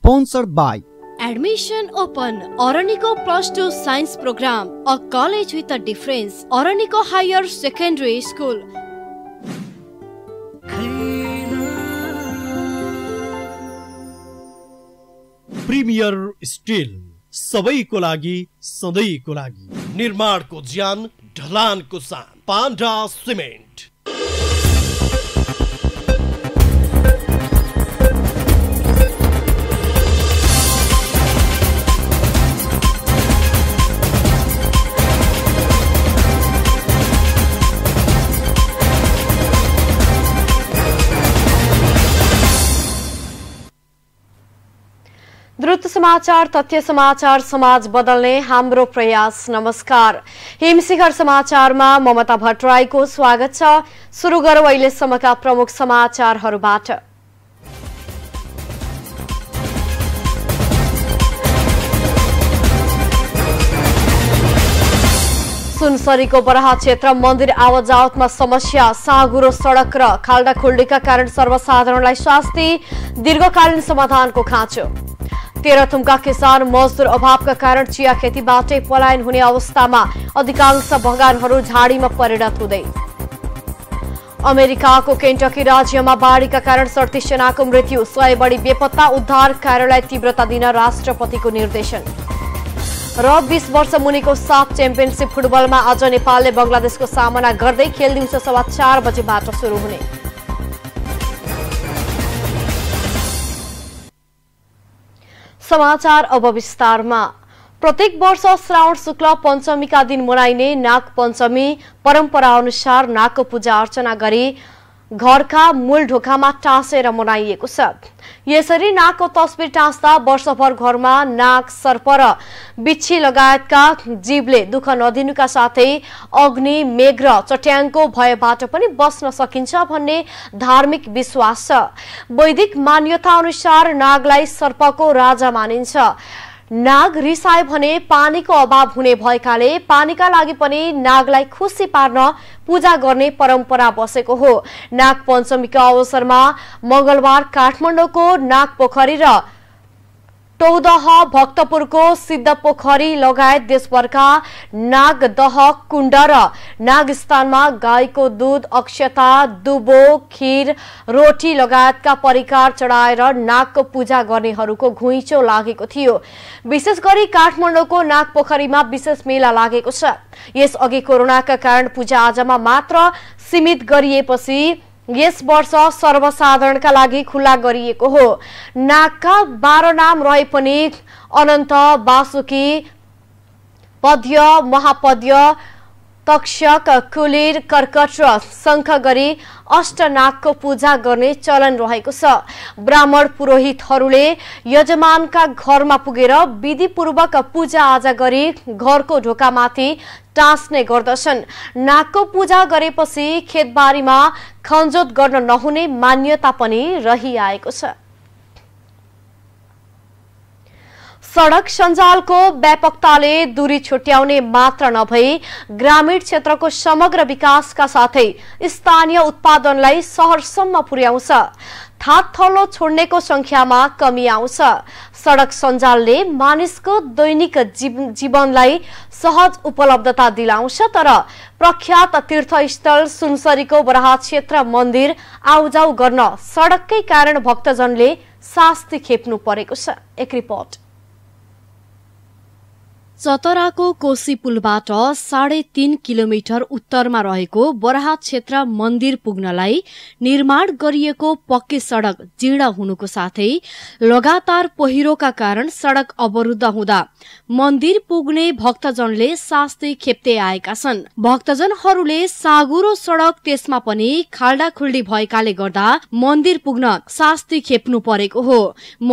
sponsored by admission open Araniko plus two science program a college with a difference higher secondary school premier still सबैको लागि सधैँको लागि निर्माणको ज्यान ढलानको सान पाण्डा सिमेन्ट समाचार तथ्य समाचार समाज बदल्ने हाम्रो प्रयास नमस्कार हिमशिखर समाचारमा ममता भट्टराईको स्वागत छ सुरु गरौँ अहिलेसम्मका प्रमुख समाचारहरूबाट सुनसरीको बराह क्षेत्र मन्दिर आवाजावतमा समस्या साँगुरो सडक र खाल्डा खुल्डीका कारण सर्वसाधारणलाई शास्ति दीर्घकालीन समाधानको खाँचो तेह्रथुमका किसान मजदुर अभावका कारण चिया खेतीबाटै पलायन हुने अवस्थामा अधिकांश बगानहरू झाडीमा परिणत हुँदै अमेरिकाको केन्टकी राज्यमा बाढीका कारण सडतिस जनाको मृत्यु सय बढी बेपत्ता उद्धार कार्यलाई तीव्रता दिन राष्ट्रपतिको निर्देशन र बीस वर्ष मुनिको सात च्याम्पियनसिप फुटबलमा आज नेपालले बङ्गलादेशको सामना गर्दै खेल दिउँसो सवा चार बजेबाट सुरु हुने समाचार अब विस्तारमा प्रत्येक वर्ष श्रावण शुक्ल पञ्चमीका दिन मनाइने नाग पञ्चमी परम्परा अनुसार नागको पूजा अर्चना गरी घरका मूल ढोकामा टाँसेर मनाइएको छ यसरी नाकको तस्बिर टाँस्दा वर्षभर घरमा नाक सर्प र बिच्छी लगायतका जीवले दुःख नदिनुका साथै अग्नि मेघ र चट्याङको भयबाट पनि बस्न सकिन्छ भन्ने धार्मिक विश्वास छ वैदिक मान्यता अनुसार नागलाई सर्पको राजा मानिन्छ नाग रिसाए भने पानीको अभाव हुने भएकाले पानीका लागि पनि नागलाई खुसी पार्न पूजा गर्ने परम्परा बसेको हो नाग पञ्चमीको अवसरमा मंगलबार काठमाडौँको नाग पोखरी र टौदह भक्तपुरको सिद्धपोखरी लगायत देशभरका नागदह कुण्ड र नागस्थानमा गाईको दुध अक्षता दुबो खीर रोटी लगायतका परिकार चढाएर नागको पूजा गर्नेहरूको घुइँचो लागेको थियो विशेष गरी काठमाडौँको नागपोखरीमा विशेष मेला लागेको छ यसअघि कोरोनाका कारण पूजा आजमा मात्र सीमित गरिएपछि यस वर्ष सर्वसाधारणका लागि खुल्ला गरिएको हो नागका बाह्र नाम रहे पनि अनन्त बासुकी पद्य महापद्य कक्षक कुलिर कर्कट र शङ्ख गरी अष्टनागको पूजा गर्ने चलन रहेको छ ब्राह्मण पुरोहितहरूले यजमानका घरमा पुगेर विधिपूर्वक आजा गरी घरको ढोकामाथि टाँस्ने गर्दछन् नागको पूजा गरेपछि खेतबारीमा खनजोत गर्न नहुने मान्यता पनि रहिआएको छ सड़क सञ्जालको व्यापकताले दूरी छुट्याउने मात्र नभई ग्रामीण क्षेत्रको समग्र विकासका साथै स्थानीय उत्पादनलाई सहरसम्म पुर्याउँछ थातथलो छोड्नेको संख्यामा कमी आउँछ सडक सञ्जालले मानिसको दैनिक जीवनलाई सहज उपलब्धता दिलाउँछ तर प्रख्यात तीर्थस्थल सुनसरीको बराह क्षेत्र मन्दिर आउजाउ गर्न सडककै कारण भक्तजनले शास्ति खेप्नु परेको छ एक रिपोर्ट चतराको कोशी पुलबाट साढे तीन किलोमिटर उत्तरमा रहेको बराहा क्षेत्र मन्दिर पुग्नलाई निर्माण गरिएको पक्की सड़क जीर्ण हुनुको साथै लगातार पहिरोका कारण सड़क अवरूद्ध हुँदा मन्दिर पुग्ने भक्तजनले सास्तै खेप्दै आएका छन् भक्तजनहरूले सागुरो सड़क त्यसमा पनि खाल्डाखुल्डी भएकाले गर्दा मन्दिर पुग्न सास्ती खेप्नु परेको हो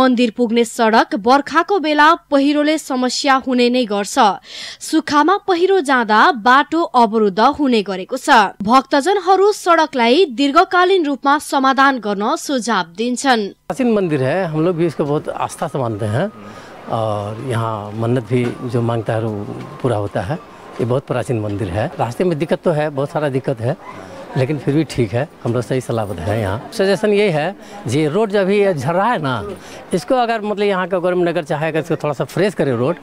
मन्दिर पुग्ने सड़क बर्खाको बेला पहिरोले समस्या हुने नै गर्छ सुखामा पहिरो जाँदा बाटो अवरुद्ध हुने गरेको छ भक्तजनहरू सडकलाई दीर्घकालीन रूपमा समाधान गर्न सुझाव दिन्छन् प्राचीन मन्दिर है हम लोग भी इसको बहुत आस्था से मानते हैं यहाँ मन्नत भी जो मांगता है पूरा होता है ये बहुत प्राचीन मंदिर है रास्ते में दिक्कत तो है बहुत सारा दिक्कत है लेकिन फिर भी ठीक है हम लोग सही सलामत है यहाँ सजेशन यही है जी रोड जब अभी झर रहा है ना इसको अगर मतलब यहाँ का गौरव नगर अगर इसको थोड़ा सा फ्रेश करे रोड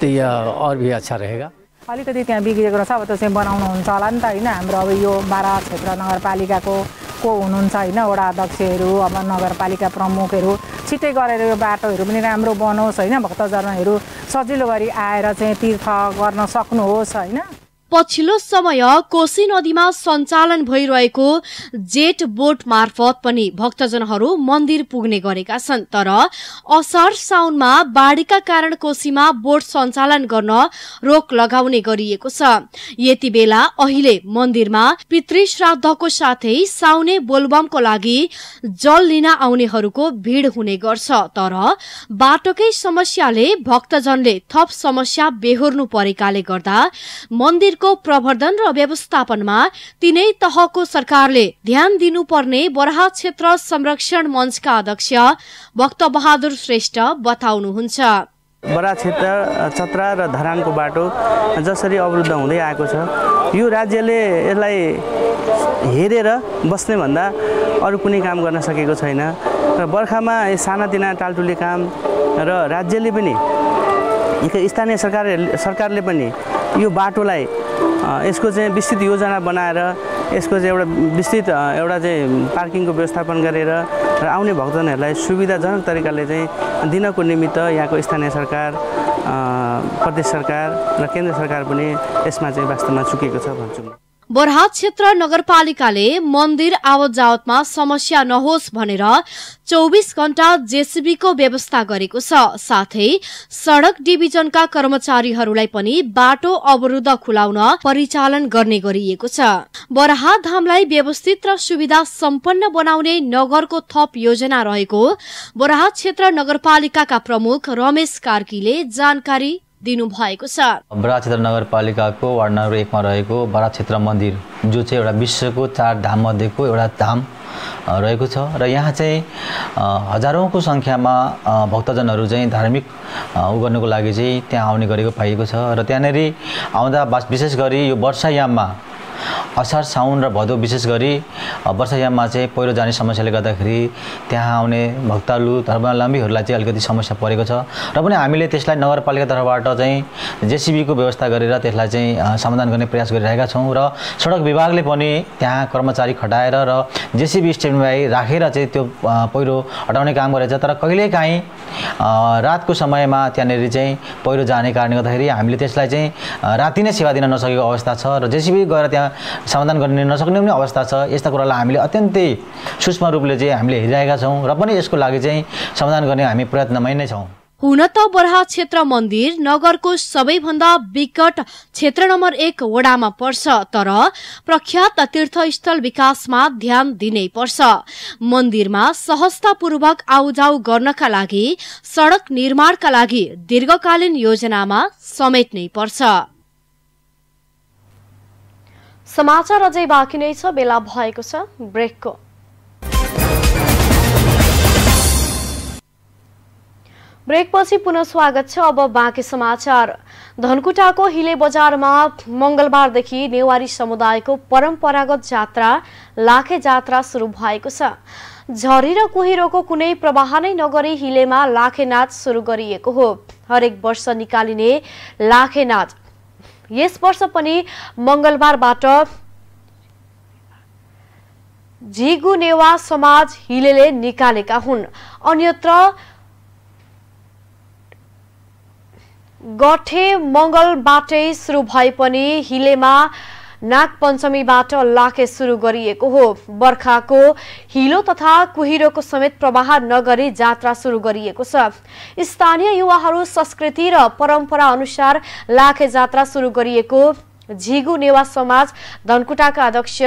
तो यह और भी अच्छा रहेगा अलग त्यहाँ अब त्यसरी बना हुन्छ हम अब यह बारह क्षेत्र नगरपालिक को को होना वा अध्यक्ष अब नगरपालिक प्रमुख छिट्टे गरेर यो बाटोहरू पनि बनोस् आएर चाहे तीर्थ कर सकूस है पछिल्लो समय कोशी नदीमा सञ्चालन भइरहेको जेट बोट मार्फत पनि भक्तजनहरू मन्दिर पुग्ने गरेका छन् तर असार साउनमा बाढीका कारण कोशीमा बोट सञ्चालन गर्न रोक लगाउने गरिएको छ यति बेला अहिले मन्दिरमा पितृ श्राद्धको साथै साउने बोलबमको लागि जल लिन आउनेहरूको भीड़ हुने गर्छ तर बाटोकै समस्याले भक्तजनले थप समस्या बेहोर्नु परेकाले गर्दा मन्दिर यसको प्रवर्धन र व्यवस्थापनमा तीनै तहको सरकारले ध्यान दिनुपर्ने बराह क्षेत्र संरक्षण मञ्चका अध्यक्ष भक्त बहादुर श्रेष्ठ बताउनुहुन्छ बरा क्षेत्र चत्रा र धरानको बाटो जसरी अवरुद्ध हुँदै आएको छ यो राज्यले यसलाई हेरेर बस्ने भन्दा अरू कुनै काम गर्न सकेको छैन र बर्खामा सानातिना टालटुले काम र राज्यले पनि स्थानीय सरकार सरकारले पनि यो बाटोलाई यसको चाहिँ विस्तृत योजना बनाएर यसको चाहिँ एउटा विस्तृत एउटा चाहिँ पार्किङको व्यवस्थापन गरेर र आउने भक्तजनहरूलाई सुविधाजनक तरिकाले चाहिँ दिनको निमित्त यहाँको स्थानीय सरकार प्रदेश सरकार र केन्द्र सरकार पनि यसमा चाहिँ वास्तवमा चुकेको छ भन्छु म बरहाट क्षेत्र नगरपालिकाले मन्दिर आवत जावतमा समस्या नहोस् भनेर चौबिस घण्टा जेसीबीको व्यवस्था गरेको छ साथै सड़क डिभिजनका कर्मचारीहरूलाई पनि बाटो अवरूद्ध खुलाउन परिचालन गर्ने गरिएको छ बरहाट धामलाई व्यवस्थित र सुविधा सम्पन्न बनाउने नगरको थप योजना रहेको बरहाट क्षेत्र नगरपालिकाका प्रमुख रमेश कार्कीले जानकारी दिनुभएको छ बरा क्षेत्र नगरपालिकाको वार्ड नम्बर एकमा रहेको बराक्षेत्र क्षेत्र मन्दिर जो चाहिँ एउटा विश्वको चार धाम मध्येको एउटा धाम रहेको छ र यहाँ चाहिँ हजारौँको सङ्ख्यामा भक्तजनहरू चाहिँ धार्मिक उ गर्नुको लागि चाहिँ त्यहाँ आउने गरेको पाइएको छ र त्यहाँनिर आउँदा विशेष गरी यो वर्षायाममा असार साउन र भदौ विशेष गरी वर्षायाममा चाहिँ पहिरो जाने समस्याले गर्दाखेरि त्यहाँ आउने भक्तालु धर्मावलम्बीहरूलाई चाहिँ अलिकति समस्या परेको छ र पनि हामीले त्यसलाई नगरपालिका तर्फबाट चाहिँ जेसिबीको व्यवस्था गरेर त्यसलाई चाहिँ समाधान गर्ने प्रयास गरिरहेका छौँ र सडक विभागले पनि त्यहाँ कर्मचारी खटाएर र जेसिबी स्ट्यान्डबाई राखेर चाहिँ त्यो पहिरो हटाउने काम गरेछ तर कहिलेकाहीँ रातको समयमा त्यहाँनिर चाहिँ पहिरो जाने कारणले गर्दाखेरि हामीले त्यसलाई चाहिँ राति नै सेवा दिन नसकेको अवस्था छ र जेसिबी गएर त्यहाँ समाधान गर्न नसक्ने पनि अवस्था छ यस्ता कुरालाई हामीले अत्यन्तै सूक्ष्म रूपले चाहिँ हामीले हेरिरहेका छौँ र पनि यसको लागि चाहिँ समाधान गर्ने हामी प्रयत्नमै नै छौँ हुन त बराह क्षेत्र मन्दिर नगरको सबैभन्दा विकट क्षेत्र नम्बर एक वडामा पर्छ तर प्रख्यात तीर्थस्थल विकासमा ध्यान दिनै पर्छ मन्दिरमा सहजतापूर्वक आउजाउ गर्नका लागि सडक निर्माणका लागि दीर्घकालीन योजनामा समेट्नै पर्छ समाचार अझै बाँकी नै छ बेला भएको छ ब्रेकको ब्रेकपछि पुनः स्वागत छ अब बाँकी समाचार धनकुटाको हिले बजारमा मङ्गलबारदेखि नेवारी समुदायको परम्परागत जात्रा लाखे जात्रा सुरु भएको छ झरी र कुहिरोको कुनै प्रवाह नै नगरी हिलेमा लाखे नाच सुरु गरिएको हो हरेक वर्ष निकालिने लाखे नाच यस वर्ष पनि मङ्गलबारबाट झिगु नेवा समाज हिलेले निकालेका हुन् अन्यत्र गठे मङ्गलबाटै सुरु भए पनि हिलेमा पञ्चमीबाट लाखे सुरु गरिएको हो बर्खाको हिलो तथा कुहिरोको समेत प्रवाह नगरी जात्रा सुरु गरिएको छ स्थानीय युवाहरू संस्कृति र परम्परा अनुसार लाखे जात्रा सुरु गरिएको झिगु नेवा समाज धनकुटाका अध्यक्ष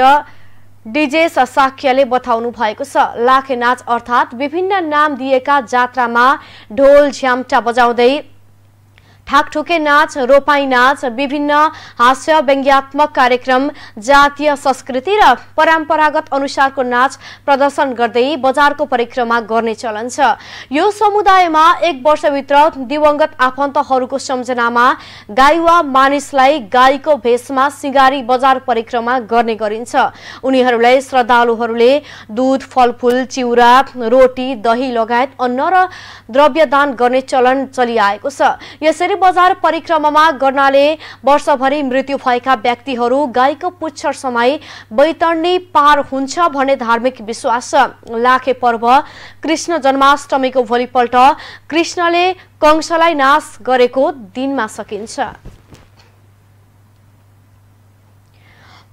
डिजे साख्यले बताउनु भएको छ लाखे नाच अर्थात् विभिन्न नाम दिएका जात्रामा ढोल झ्याम्टा बजाउँदै ठाकठोके नाच रोपाई नाच विभिन्न हास्य व्यङ्ग्यात्मक कार्यक्रम जातीय संस्कृति र परम्परागत अनुसारको नाच प्रदर्शन गर्दै बजारको परिक्रमा गर्ने चलन छ यो समुदायमा एक वर्षभित्र दिवंगत आफन्तहरूको सम्झनामा गाई वा मानिसलाई गाईको भेषमा सिँगारी बजार परिक्रमा गर्ने गरिन्छ उनीहरूलाई श्रद्धालुहरूले दुध फलफुल चिउरा रोटी दही लगायत अन्न र द्रव्य दान गर्ने चलन चलिआएको छ यसरी बजार परिक्रमामा गर्नाले वर्षभरि मृत्यु भएका व्यक्तिहरू गाईको पुच्छर समय बैतर्णी पार हुन्छ भन्ने धार्मिक विश्वास लाखे पर्व कृष्ण जन्माष्टमीको भोलिपल्ट कृष्णले कंशलाई नाश गरेको दिनमा सकिन्छ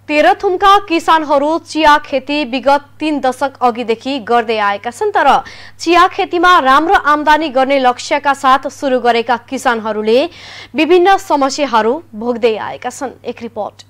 तेह्रथुमका किसानहरू चिया खेती विगत तीन दशक अघिदेखि गर्दै आएका छन् तर चिया खेतीमा राम्रो आमदानी गर्ने लक्ष्यका साथ सुरु गरेका किसानहरूले विभिन्न समस्याहरू भोग्दै आएका छन् एक रिपोर्ट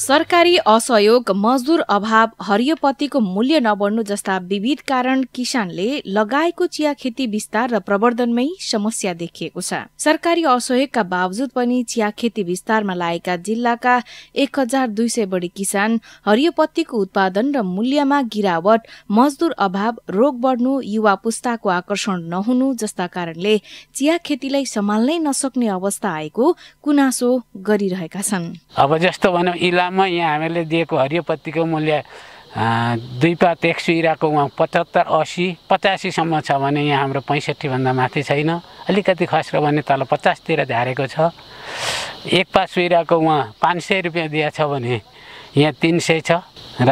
सरकारी असहयोग मजदुर अभाव हरियो हरियोपत्तीको मूल्य नबढ्नु जस्ता विविध कारण किसानले लगाएको चिया खेती विस्तार र प्रवर्धनमै समस्या देखिएको छ सरकारी असहयोगका बावजुद पनि चिया खेती विस्तारमा लागेका जिल्लाका एक हजार दुई सय बढी किसान हरियो हरियोपत्तीको उत्पादन र मूल्यमा गिरावट मजदुर अभाव रोग बढ्नु युवा पुस्ताको आकर्षण नहुनु जस्ता कारणले चिया खेतीलाई सम्हाल्नै नसक्ने अवस्था आएको गुनासो गरिरहेका छन् दाममा यहाँ हामीले दिएको हरियो पत्तीको मूल्य दुई पात एक सुइराको उहाँ पचहत्तर असी पचासीसम्म छ भने यहाँ हाम्रो पैँसठीभन्दा माथि छैन अलिकति खस्रो भने तल पचासतिर झारेको छ एक पात सुइराको उहाँ पाँच सय रुपियाँ दिएछ भने यहाँ तिन सय छ र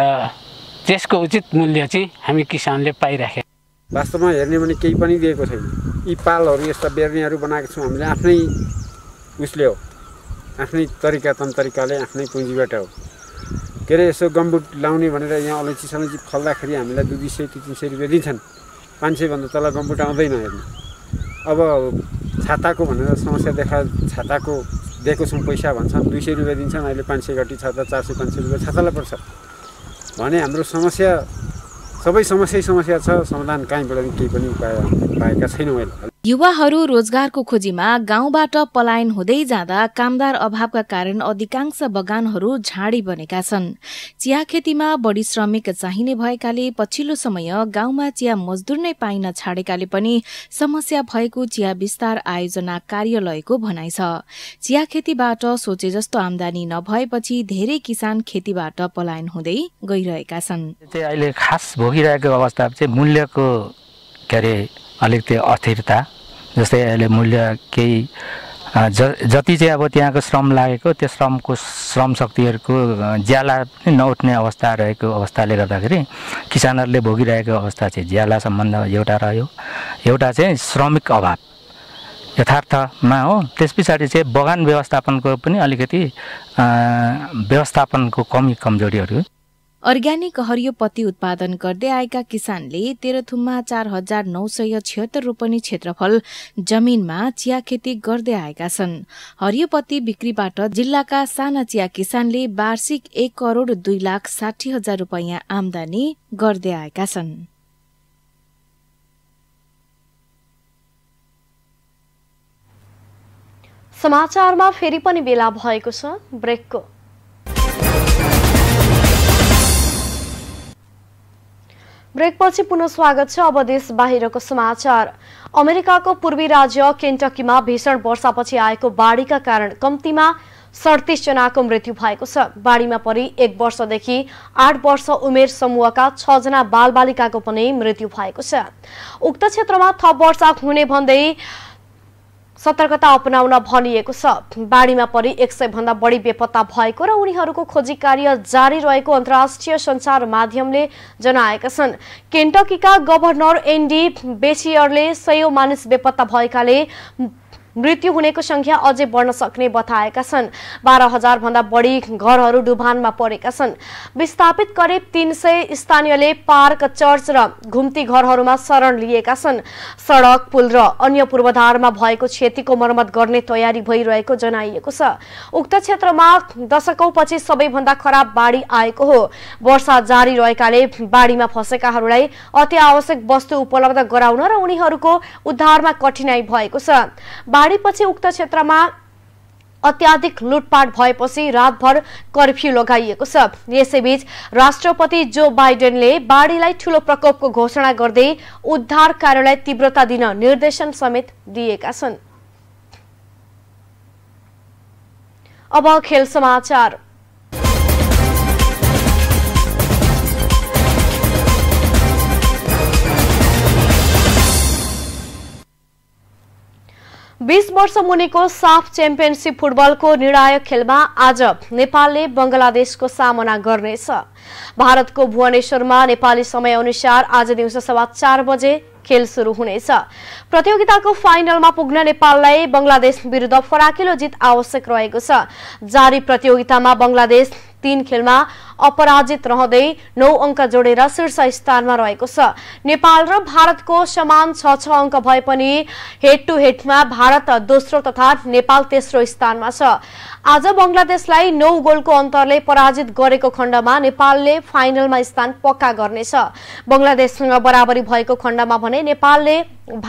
त्यसको उचित मूल्य चाहिँ हामी किसानले पाइराखे वास्तवमा हेर्ने भने केही पनि दिएको छैन यी पालहरू यस्ता बेर्नेहरू बनाएको छौँ हामीले आफ्नै उसले हो आफ्नै तरिका तम तरिकाले आफ्नै पुँजीबाट हो के अरे यसो गम्बुट लाउने भनेर यहाँ अलैँची सलैँची फल्दाखेरि हामीलाई दुई दुई सय तिन सय रुपियाँ दिन्छन् पाँच सयभन्दा तल गम्बुट आउँदैन हेर्नु अब छाताको भनेर समस्या देखा छाताको दिएको छौँ पैसा भन्छन् दुई सय रुपियाँ दिन्छन् अहिले पाँच सय घटी छाता चार सय पाँच सय रुपियाँ छातालाई पर्छ भने हाम्रो समस्या सबै समस्या समस्या छ समाधान कहीँबाट केही पनि उपाय पाएका छैनौँ अहिले युवाहरू रोजगारको खोजीमा गाउँबाट पलायन हुँदै जाँदा कामदार अभावका कारण अधिकांश बगानहरू झाडी बनेका छन् चिया खेतीमा बढी श्रमिक चाहिने भएकाले पछिल्लो समय गाउँमा चिया मजदुर नै पाइन छाडेकाले पनि समस्या भएको चिया विस्तार आयोजना कार्यालयको भनाइ छ चिया खेतीबाट सोचे जस्तो आमदानी नभएपछि धेरै किसान खेतीबाट पलायन हुँदै गइरहेका छन् अहिले खास भोगिरहेको अवस्था चाहिँ मूल्यको के अलिकति अस्थिरता जस्तै अहिले मूल्य केही ज जति चाहिँ अब त्यहाँको श्रम लागेको त्यो श्रमको श्रम शक्तिहरूको ज्याला पनि नउठ्ने अवस्था रहेको अवस्थाले गर्दाखेरि किसानहरूले भोगिरहेको अवस्था चाहिँ ज्याला सम्बन्ध एउटा रह्यो एउटा चाहिँ श्रमिक अभाव यथार्थमा हो त्यस पछाडि चाहिँ बगान व्यवस्थापनको पनि अलिकति व्यवस्थापनको कमी कमजोरीहरू अर्ग्यानिक हरियो पत्ती उत्पादन गर्दै आएका किसानले तेह्रथुममा चार हजार नौ सय छिहत्तर रोपनी क्षेत्रफल जमिनमा चिया खेती गर्दै आएका छन् हरियो पत्ती बिक्रीबाट जिल्लाका साना चिया किसानले वार्षिक एक करोड दुई लाख साठी हजार रुपियाँ आमदानी गर्दै आएका छन् समाचारमा फेरि पनि बेला भएको छ ब्रेकको ब्रेकपछि पुनः स्वागत छ अब देश बाहिरको समाचार अमेरिकाको पूर्वी राज्य केन्टकीमा भीषण वर्षापछि आएको बाढीका कारण कम्तीमा सडतिस जनाको मृत्यु भएको छ बाढीमा परि एक वर्षदेखि आठ वर्ष उमेर समूहका छजना बालबालिकाको पनि मृत्यु भएको छ उक्त क्षेत्रमा थप वर्षा हुने भन्दै सतर्कता अपनाउन भनिएको छ बाढीमा परि एक सय भन्दा बढी बेपत्ता भएको र उनीहरूको खोजी कार्य जारी रहेको अन्तर्राष्ट्रिय सञ्चार माध्यमले जनाएका छन् केन्टकीका गभर्नर एनडी बेसियरले सयौं मानिस बेपत्ता भएकाले मृत्यु हुनेको संख्या अझै बढ्न सक्ने बताएका छन् बाह्र हजार भन्दा बढी घरहरू डुबानमा परेका छन् विस्थापित करिब तीन सय स्थानीयले पार्क चर्च र घुम्ती घरहरूमा शरण लिएका छन् सडक पुल र अन्य पूर्वाधारमा भएको क्षतिको मर्मत गर्ने तयारी भइरहेको जनाइएको छ उक्त क्षेत्रमा दशकौँपछि सबैभन्दा खराब बाढी आएको हो वर्षा जारी रहेकाले बाढीमा फसेकाहरूलाई अति आवश्यक वस्तु उपलब्ध गराउन र उनीहरूको उद्धारमा कठिनाई भएको छ पारेपछि उक्त क्षेत्रमा अत्याधिक लुटपाट भएपछि रातभर कर्फ्यू लगाइएको छ यसैबीच राष्ट्रपति जो बाइडेनले बाढीलाई ठूलो प्रकोपको घोषणा गर्दै उद्धार कार्यलाई तीव्रता दिन निर्देशन समेत दिएका छन् अब खेल समाचार बीस वर्ष मुनिको साफ च्याम्पियनसिप फुटबलको निर्णायक खेलमा आज नेपालले बङ्गलादेशको सामना गर्नेछ भारतको भुवनेश्वरमा नेपाली समय अनुसार आज दिउँसो सवा चार बजे खेल सुरु हुनेछ प्रतियोगिताको फाइनलमा पुग्न नेपाललाई बंगलादेश विरुद्ध फराकिलो जित आवश्यक रहेको छ जारी प्रतियोगितामा बङ्गलादेश तीन खेलमा अपराजित रहँदै नौ अङ्क जोडेर शीर्ष स्थानमा रहेको छ नेपाल र भारतको समान छ छ अङ्क भए पनि हेड टु हेडमा भारत दोस्रो तथा नेपाल तेस्रो स्थानमा छ आज बङ्गलादेशलाई नौ गोलको अन्तरले पराजित गरेको खण्डमा नेपालले फाइनलमा स्थान पक्का गर्नेछ बङ्गलादेशसँग बराबरी भएको खण्डमा भने नेपालले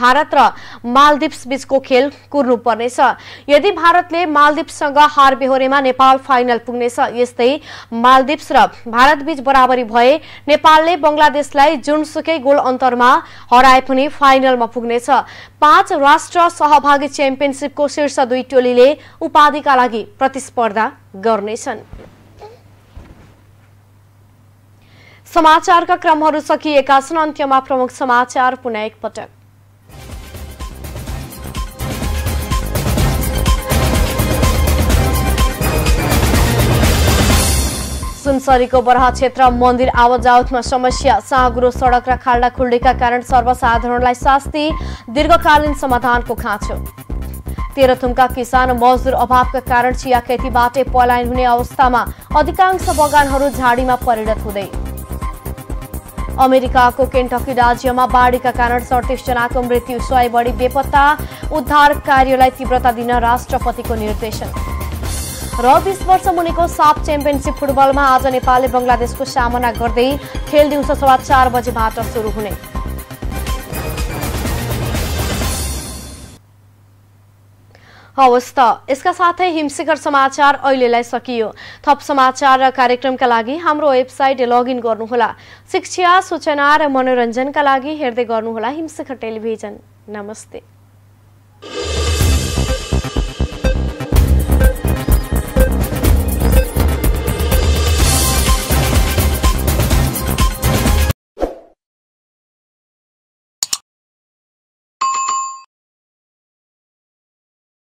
भारत र मालदिप्स बीचको खेल कुर्नुपर्नेछ यदि भारतले मालदिप्ससँग हार बेहोरेमा नेपाल फाइनल पुग्नेछ यस्तै मालदिप्स र भारत बीच बराबरी भए नेपालले बंगलादेशलाई जुनसुकै गोल अन्तरमा हराए पनि फाइनलमा पुग्नेछ पाँच राष्ट्र सहभागी च्याम्पियनसिपको शीर्ष दुई टोलीले उपाधिका लागि प्रतिस्पर्धा गर्नेछन् समाचारका क्रमहरू सकिएका छन् अन्त्यमा प्रमुख समाचार पुनः एकपटक सुनसरीको बरहा क्षेत्र मन्दिर आवतजावतमा समस्या साँगुरो सडक र खाल्डा खुल्डेका कारण सर्वसाधारणलाई शास्ति दीर्घकालीन समाधानको खाँचो तेह्रथुमका किसान मजदुर अभावका कारण चिया खेतीबाटै पलायन हुने अवस्थामा अधिकांश बगानहरू झाडीमा परिणत हुँदै अमेरिकाको केन्टकी राज्यमा बाढीका कारण सडतिस जनाको मृत्यु सय बढी बेपत्ता उद्धार कार्यलाई तीव्रता दिन राष्ट्रपतिको निर्देशन र बिस वर्ष मुनिको साफ च्याम्पियनसिप फुटबलमा आज नेपालले बङ्गलादेशको सामना गर्दै खेल दिउँसो सवा चार बजेबाट सुरु हुने हवस् त यसका साथै हिमशिखर समाचार अहिलेलाई सकियो थप समाचार र कार्यक्रमका लागि हाम्रो वेबसाइट लगइन गर्नुहोला शिक्षा सूचना र मनोरञ्जनका लागि हेर्दै गर्नुहोला हिमशिखर टेलिभिजन नमस्ते